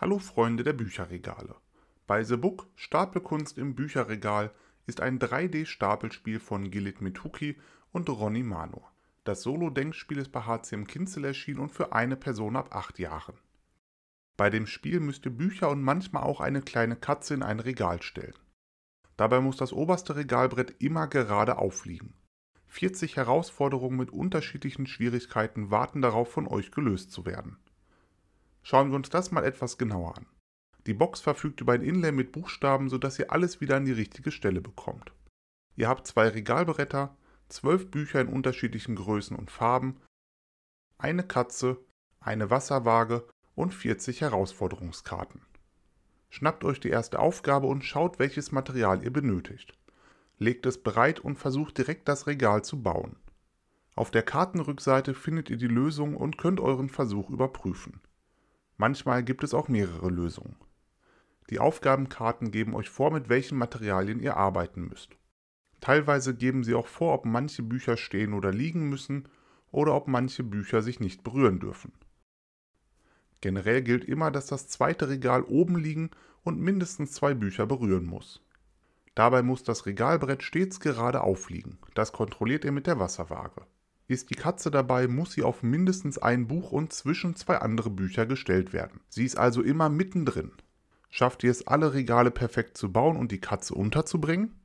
Hallo Freunde der Bücherregale. Bei The Book Stapelkunst im Bücherregal ist ein 3D-Stapelspiel von Gilit Mituki und Ronny Manor. Das Solo-Denkspiel ist bei HCM Kinzel erschienen und für eine Person ab 8 Jahren. Bei dem Spiel müsst ihr Bücher und manchmal auch eine kleine Katze in ein Regal stellen. Dabei muss das oberste Regalbrett immer gerade aufliegen. 40 Herausforderungen mit unterschiedlichen Schwierigkeiten warten darauf, von euch gelöst zu werden. Schauen wir uns das mal etwas genauer an. Die Box verfügt über ein Inlay mit Buchstaben, sodass ihr alles wieder an die richtige Stelle bekommt. Ihr habt zwei Regalbretter, zwölf Bücher in unterschiedlichen Größen und Farben, eine Katze, eine Wasserwaage und 40 Herausforderungskarten. Schnappt euch die erste Aufgabe und schaut, welches Material ihr benötigt. Legt es bereit und versucht direkt das Regal zu bauen. Auf der Kartenrückseite findet ihr die Lösung und könnt euren Versuch überprüfen. Manchmal gibt es auch mehrere Lösungen. Die Aufgabenkarten geben euch vor, mit welchen Materialien ihr arbeiten müsst. Teilweise geben sie auch vor, ob manche Bücher stehen oder liegen müssen oder ob manche Bücher sich nicht berühren dürfen. Generell gilt immer, dass das zweite Regal oben liegen und mindestens zwei Bücher berühren muss. Dabei muss das Regalbrett stets gerade aufliegen. Das kontrolliert ihr mit der Wasserwaage. Ist die Katze dabei, muss sie auf mindestens ein Buch und zwischen zwei andere Bücher gestellt werden. Sie ist also immer mittendrin. Schafft ihr es, alle Regale perfekt zu bauen und die Katze unterzubringen?